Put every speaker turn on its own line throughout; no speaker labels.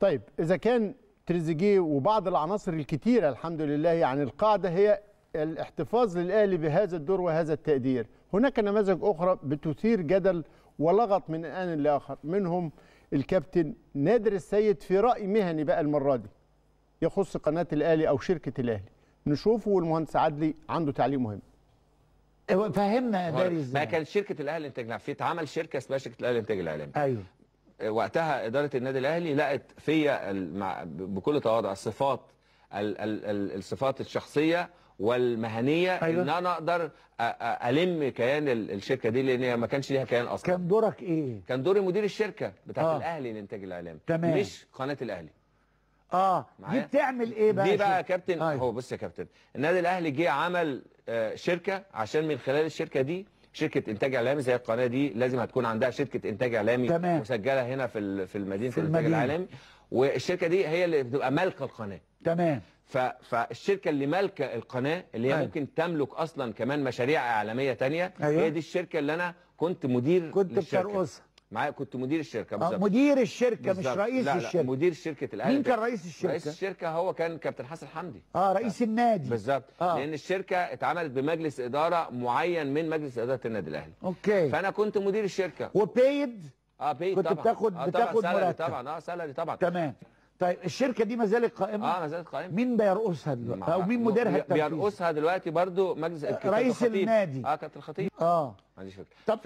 طيب اذا كان تريزيجيه وبعض العناصر الكثيره الحمد لله يعني القاعده هي الاحتفاظ للاهلي بهذا الدور وهذا التقدير هناك نماذج اخرى بتثير جدل ولغط من ان لاخر منهم الكابتن نادر السيد في راي مهني بقى المره دي يخص قناه الاهلي او شركه الاهلي نشوفه والمهندس عدلي عنده تعليق مهم فهمنا يا داري ازاي
ما كانت شركه الاهلي الانتاج في اتعمل شركه اسمها شركه الاهلي الانتاج الاعلامي ايوه وقتها اداره النادي الاهلي لقت فيا بكل تواضع الصفات الصفات الشخصيه والمهنيه أيوة. ان انا اقدر الم كيان الشركه دي لان هي ما كانش ليها كيان اصلا كان دورك ايه كان دوري مدير الشركه بتاعت آه. الاهلي للانتاج الاعلامي تمام. مش قناه الاهلي اه معايا. دي بتعمل ايه بقى دي بقى يا كابتن أيوة. هو بص يا كابتن النادي الاهلي جه عمل آه، شركه عشان من خلال الشركه دي شركه انتاج اعلامي زي القناه دي لازم هتكون عندها شركه انتاج اعلامي تمام. مسجله هنا في في مدينه الانتاج العالمي والشركه دي هي اللي بتبقى مالكه القناه تمام فالشركه اللي مالكه القناه اللي هي أيوه. ممكن تملك اصلا كمان مشاريع اعلاميه ثانيه أيوه. هي دي الشركه اللي انا كنت مدير كنت بترقصها معايا كنت مدير الشركه آه، بالظبط مدير الشركه بالزبط. مش رئيس لا لا الشركه مدير شركه الاهلي مين كان
رئيس الشركه رئيس
الشركه هو كان كابتن حسن حمدي
اه رئيس آه. النادي
بالظبط آه. لان الشركه اتعملت بمجلس اداره معين من مجلس اداره النادي الاهلي اوكي فانا كنت مدير الشركه وبيد اه بيد كنت طبعا بتاخد آه بتاخد طبعا مرتب طبعا اه سالري طبعا تمام طيب الشركه دي ما زالت قائمه اه ما
زالت قائمه مين بيرقصها دلوقتي او مين مديرها التنفيذي
بيرقصها دلوقتي برضو مجلس رئيس النادي اه كابتن الخطيب اه ما عنديش فكره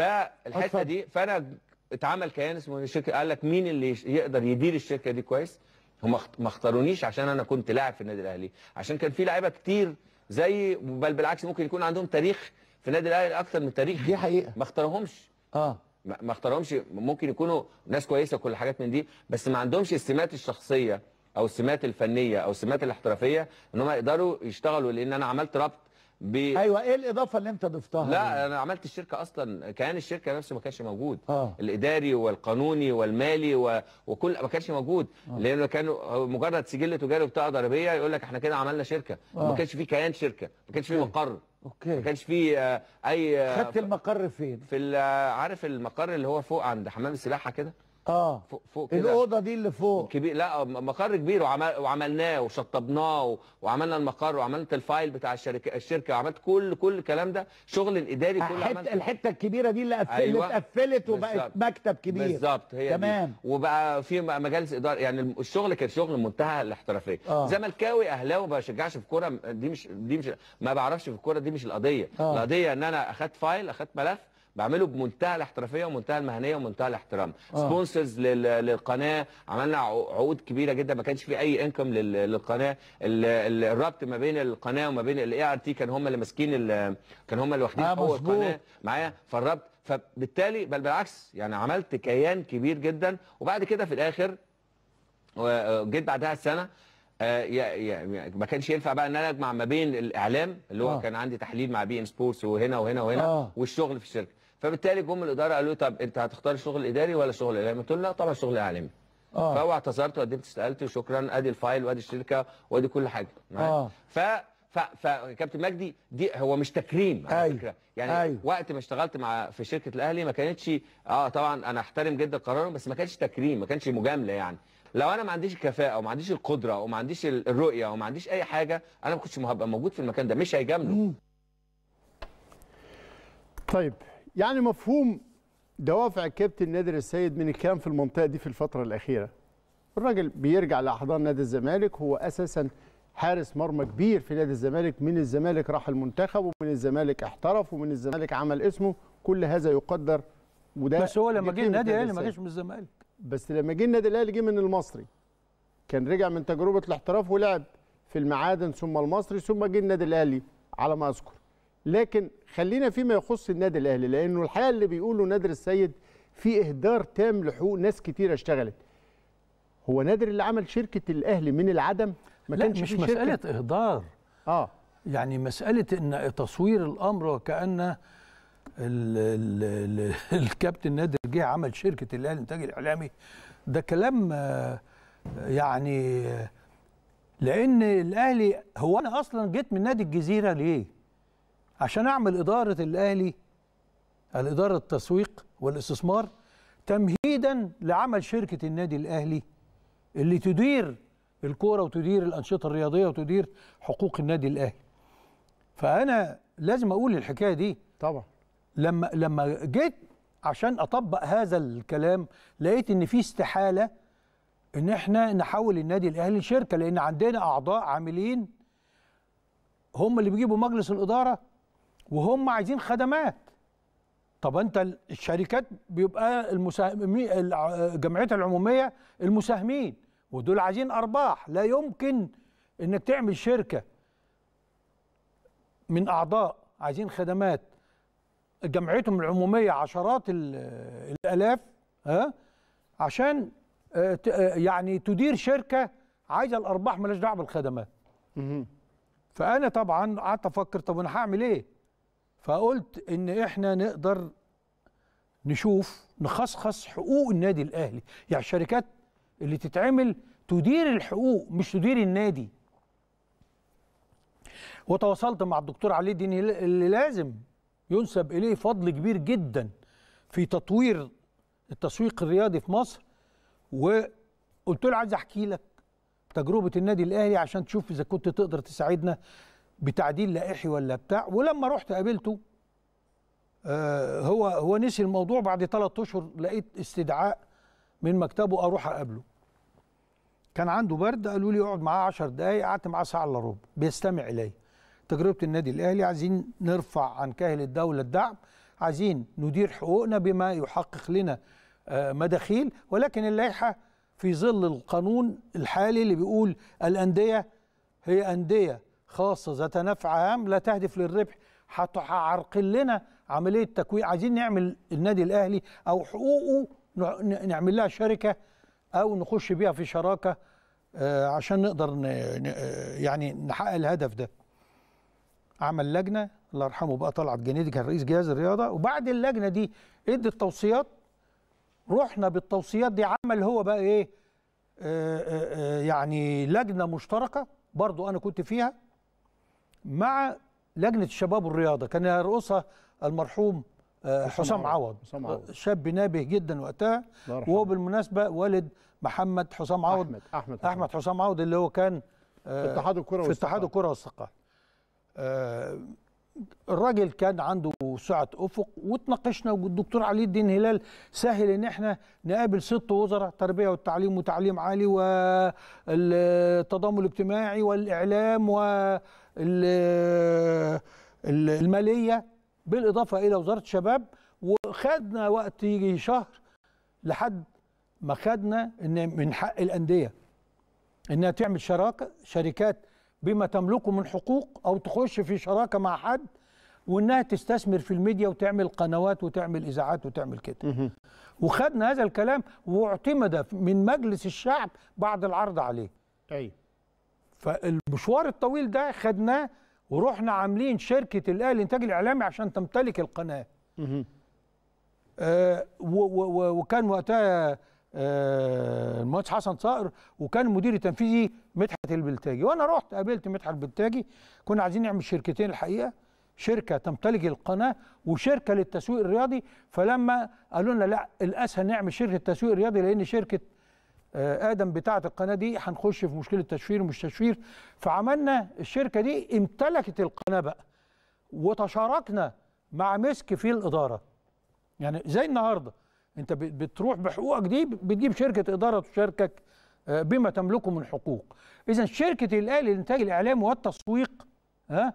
فالحته دي فانا اتعمل كيان اسمه الشركه قال لك مين اللي يقدر يدير الشركه دي كويس هم ما اختارونيش عشان انا كنت لاعب في النادي الاهلي عشان كان في لعيبه كتير زي بل بالعكس ممكن يكون عندهم تاريخ في النادي الاهلي اكتر من تاريخ دي حقيقه ما اختارهمش اه ما اختارهمش ممكن يكونوا ناس كويسه وكل حاجات من دي بس ما عندهمش السمات الشخصيه او السمات الفنيه او السمات الاحترافيه ان هم يقدروا يشتغلوا لان انا عملت ربط ب... ايوه ايه الاضافه اللي انت ضفتها لا دي. انا عملت الشركه اصلا كيان الشركه نفسه ما كانش موجود آه. الاداري والقانوني والمالي و... وكل ما كانش موجود آه. لانه كان مجرد سجل تجاري وبطاقه ضريبيه يقول لك احنا كده عملنا شركه آه. ما كانش في كيان شركه ما كانش في مقر اوكي ما كانش في آه، اي آه، خدت
المقر فين
في آه، عارف المقر اللي هو فوق عند حمام السباحه كده اه فوق, فوق كده الاوضه دي اللي فوق كبير لا مقر كبير وعمل وعملناه وشطبناه وعملنا المقر وعملت الفايل بتاع الشركه الشركه وعملت كل كل الكلام ده شغل الاداري كله عملت الحته الكبيره دي اللي قفلت أيوة. اتقفلت وبقت مكتب كبير بالظبط هي تمام دي. وبقى في مجالس اداره يعني الشغل كان شغل منتهى الاحترافيه آه. زملكاوي اهلاوي ما بشجعش في الكوره دي مش دي مش ما بعرفش في الكوره دي مش القضيه آه. القضيه ان انا اخدت فايل اخدت ملف بعمله بمنتهى الاحترافيه ومنتهى المهنيه ومنتهى الاحترام آه. سبونسرز للقناه عملنا عقود كبيره جدا ما كانش في اي انكم للقناه الربط ما بين القناه وما بين الاي ار تي كان هم اللي ماسكين كان هم اللي واخدين آه القناه معايا فالربط فبالتالي بل بالعكس يعني عملت كيان كبير جدا وبعد كده في الاخر جيت بعدها سنه آه، يا يا ما كانش ينفع بقى ان انا اجمع ما بين الاعلام اللي هو آه. كان عندي تحليل مع بي ان سبورتس وهنا وهنا وهنا آه. والشغل في الشركه فبالتالي جم الاداره قالوا طب انت هتختار الشغل الاداري ولا الشغل الاعلامي؟ قلت له لا طبعا الشغل الاعلامي. اه فهو اعتذرت وقدمت استقالتي وشكرا ادي الفايل وادي الشركه وادي كل حاجه اه ف كابتن مجدي دي هو مش تكريم على أيوة. فكره يعني أيوة. وقت ما اشتغلت مع في شركه الاهلي ما كانتش اه طبعا انا احترم جدا قرارهم بس ما كانش تكريم ما كانش مجامله يعني لو انا ما عنديش الكفاءه وما عنديش القدره وما عنديش الرؤيه وما عنديش اي حاجه انا ما كنتش هبقى موجود في المكان ده مش
هيجامله طيب يعني مفهوم دوافع الكابتن نادر السيد من الكلام في المنطقه دي في الفتره الاخيره الراجل بيرجع لاحضان نادي الزمالك هو اساسا حارس مرمى كبير في نادي الزمالك من الزمالك راح المنتخب ومن الزمالك احترف ومن الزمالك عمل اسمه كل هذا يقدر وده بس هو لما جه النادي الاهلي ما جاش من الزمالك بس لما جه النادي الاهلي جه من المصري كان رجع من تجربه الاحتراف ولعب في المعادن ثم المصري ثم جه النادي الاهلي على ما اذكر لكن خلينا فيما يخص النادي الاهلي لانه الحقيقه اللي بيقوله نادر السيد في اهدار تام لحقوق ناس كتيره اشتغلت هو نادر اللي عمل شركه الاهلي من العدم ما لا كانش مش مساله
اهدار اه يعني مساله ان تصوير الامر وكان الكابتن نادر جه عمل شركه الاهلي الانتاج الاعلامي ده كلام آه، يعني آه، لان الاهلي هو انا اصلا جيت من نادي الجزيره ليه عشان اعمل اداره الاهلي الاداره التسويق والاستثمار تمهيدا لعمل شركه النادي الاهلي اللي تدير الكوره وتدير الانشطه الرياضيه وتدير حقوق النادي الاهلي فانا لازم اقول الحكايه دي طبعا لما لما جيت عشان اطبق هذا الكلام لقيت ان في استحاله ان احنا نحول النادي الاهلي لشركه لان عندنا اعضاء عاملين هم اللي بيجيبوا مجلس الاداره وهم عايزين خدمات طب انت الشركات بيبقى المساهمين الجمعيات العموميه المساهمين ودول عايزين ارباح لا يمكن انك تعمل شركه من اعضاء عايزين خدمات جمعيتهم العموميه عشرات الالاف ها عشان آه، آه، يعني تدير شركه عايزه الارباح مالهاش دعوه بالخدمات فانا طبعا قعدت افكر طب انا هعمل ايه فقلت ان احنا نقدر نشوف نخصخص حقوق النادي الاهلي يعني الشركات اللي تتعمل تدير الحقوق مش تدير النادي وتواصلت مع الدكتور علي الدين اللي لازم ينسب اليه فضل كبير جدا في تطوير التسويق الرياضي في مصر وقلت له عايز احكي لك تجربه النادي الاهلي عشان تشوف اذا كنت تقدر تساعدنا بتعديل لائحي ولا بتاع ولما رحت قابلته آه، هو هو نسي الموضوع بعد ثلاث اشهر لقيت استدعاء من مكتبه اروح اقابله كان عنده برد قالوا لي اقعد معاه 10 دقايق قعدت معاه ساعه الا ربع بيستمع الي تجربه النادي الاهلي عايزين نرفع عن كاهل الدوله الدعم عايزين ندير حقوقنا بما يحقق لنا آه، مداخيل ولكن اللائحه في ظل القانون الحالي اللي بيقول الانديه هي انديه خاصه ذات نفع عام لا تهدف للربح هتعرقل لنا عمليه تكوين عايزين نعمل النادي الاهلي او حقوقه نعمل لها شركه او نخش بيها في شراكه آه، عشان نقدر يعني نحقق الهدف ده عمل لجنه الله يرحمه بقى طلعت جنيدي كان رئيس جهاز الرياضه وبعد اللجنه دي ادي التوصيات رحنا بالتوصيات دي عمل هو بقى ايه آآ آه، آآ آه، يعني لجنه مشتركه برضو انا كنت فيها مع لجنه الشباب والرياضه كان يرقصها المرحوم آه، حسام عوض شاب نابه جدا وقتها وهو بالمناسبه والد محمد حسام عوض احمد احمد, أحمد, أحمد حسام عوض اللي هو كان آه، في اتحاد الكره في اتحاد الكره والثقافه آه، الراجل كان عنده سعة أفق وتناقشنا والدكتور علي الدين هلال سهل إن احنا نقابل ست وزراء تربيه والتعليم وتعليم عالي والتضامن الاجتماعي والإعلام و الماليه بالاضافه الى وزاره الشباب وخدنا وقت يجي شهر لحد ما خدنا ان من حق الانديه انها تعمل شراكه شركات بما تملكه من حقوق او تخش في شراكه مع حد وانها تستثمر في الميديا وتعمل قنوات وتعمل اذاعات وتعمل كده وخدنا هذا الكلام واعتمد من مجلس الشعب بعد العرض عليه ايوه فالمشوار الطويل ده خدناه ورحنا عاملين شركه الاهلي انتاج الاعلامي عشان تمتلك القناه آه وكان وقتها آه المهندس حسن صقر وكان المدير التنفيذي مدحت البلتاجي وانا رحت قابلت مدحت البلتاجي كنا عايزين نعمل شركتين الحقيقه شركه تمتلك القناه وشركه للتسويق الرياضي فلما قالوا لنا لا الاسهل نعمل شركه تسويق رياضي لان شركه آه، ادم بتاعه القناه دي هنخش في مشكله تشفير ومش تشفير فعملنا الشركه دي امتلكت القناه بقى وتشاركنا مع مسك في الاداره يعني زي النهارده انت بتروح بحقوقك دي بتجيب شركه اداره تشاركك آه، بما تملكه من حقوق اذا شركه الاهلي للانتاج الاعلامي والتسويق ها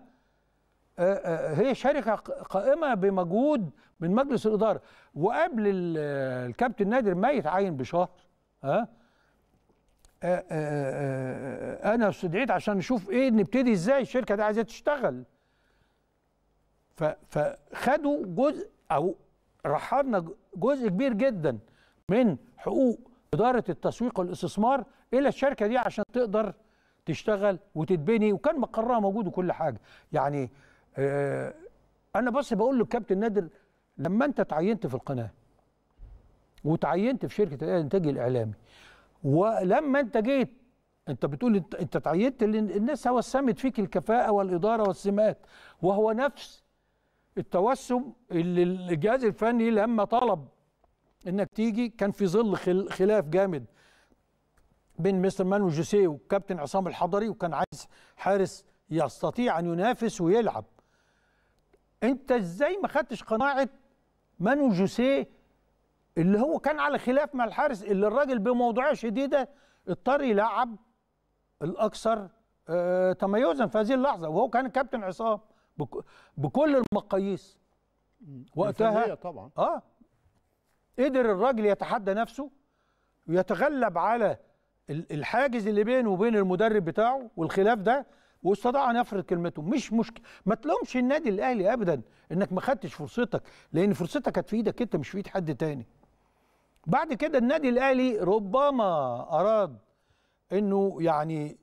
آه، هي شركه قائمه بمجهود من مجلس الاداره وقبل الكابتن نادر ما يتعين بشهر ها آه، آه، آه، انا استدعيت عشان نشوف ايه نبتدي ازاي الشركه دي عايزه تشتغل فخدوا جزء او رحلنا جزء كبير جدا من حقوق اداره التسويق والاستثمار الى الشركه دي عشان تقدر تشتغل وتتبني وكان مقرها موجود وكل حاجه يعني انا بس بقول للكابتن نادر لما انت تعينت في القناه وتعينت في شركه الانتاج الاعلامي ولما انت جيت انت بتقول انت, انت تعيدت الناس توسمت فيك الكفاءه والاداره والسمات وهو نفس التوسم اللي الجهاز الفني لما طلب انك تيجي كان في ظل خلاف جامد بين مستر مانو جوسيه وكابتن عصام الحضري وكان عايز حارس يستطيع ان ينافس ويلعب انت ازاي ما خدتش قناعه مانو جوسيه اللي هو كان على خلاف مع الحارس اللي الراجل بموضوعيه شديده اضطر يلعب الاكثر آه، تميزا في هذه اللحظه وهو كان كابتن عصام بكل المقاييس وقتها طبعا اه قدر الراجل يتحدى نفسه ويتغلب على الحاجز اللي بينه وبين المدرب بتاعه والخلاف ده واستطاع ان يفرض كلمته مش مشكله ما تلومش النادي الاهلي ابدا انك ما خدتش فرصتك لان فرصتك كانت في ايدك انت مش في ايد حد تاني بعد كده النادي الاهلي ربما اراد انه يعني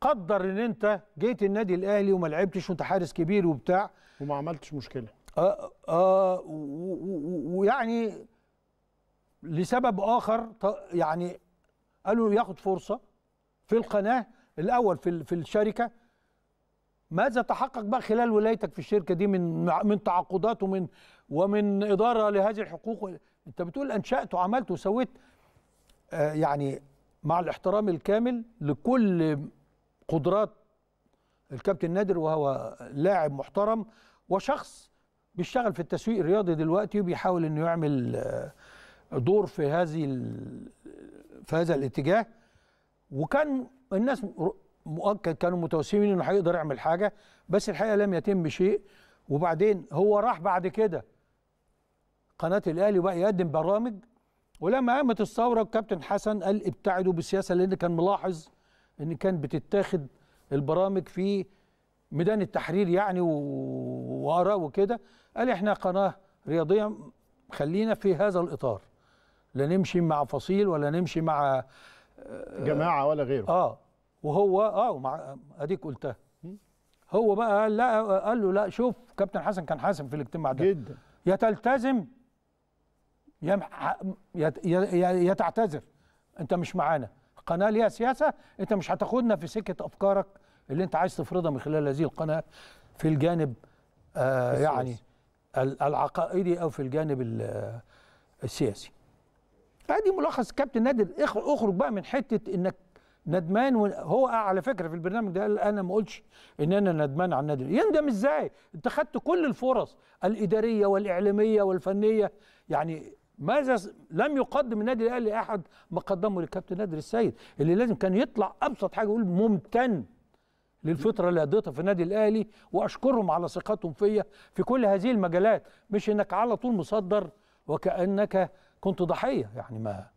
قدر ان انت جيت النادي الاهلي وما لعبتش وانت حارس كبير وبتاع وما عملتش مشكله آه آه ويعني لسبب اخر يعني قالوا ياخد فرصه في القناه الاول في في الشركه ماذا تحقق بقى خلال ولايتك في الشركه دي من من تعاقدات ومن ومن اداره لهذه الحقوق انت بتقول انشات وعملت وسويت آه، يعني مع الاحترام الكامل لكل قدرات الكابتن نادر وهو لاعب محترم وشخص بيشتغل في التسويق الرياضي دلوقتي وبيحاول انه يعمل آه، دور في هذه في هذا الاتجاه وكان الناس مؤكد كانوا متوسمين انه هيقدر يعمل حاجه بس الحقيقه لم يتم شيء وبعدين هو راح بعد كده قناه الاهلي بقى يقدم برامج ولما قامت الثوره الكابتن حسن قال ابتعدوا بالسياسه لان كان ملاحظ ان كان بتتاخد البرامج في ميدان التحرير يعني واراء وكده قال احنا قناه رياضيه خلينا في هذا الاطار لا نمشي مع فصيل ولا نمشي مع آه، جماعه ولا غيره اه وهو اه ومع اديك قلتها هو بقى قال لا قال له لا شوف كابتن حسن كان حاسم في الاجتماع ده جدا يا تلتزم يا تعتذر انت مش معانا قناه ليها سياسه انت مش هتاخدنا في سكه افكارك اللي انت عايز تفرضها من خلال هذه القناه في الجانب آه يعني العقائدي او في الجانب السياسي ادي ملخص كابتن نادر اخرج بقى من حته انك ندمان هو آه، على فكره في البرنامج ده قال انا ما قلتش ان انا ندمان على النادي يندم ازاي انت خدت كل الفرص الاداريه والاعلاميه والفنيه يعني ماذا لم يقدم النادي الاهلي احد ما قدمه للكابتن نادر السيد اللي لازم كان يطلع ابسط حاجه يقول ممتن للفتره اللي قضيتها في النادي الاهلي واشكرهم على ثقتهم فيا في كل هذه المجالات مش انك على طول مصدر وكانك كنت ضحيه يعني ما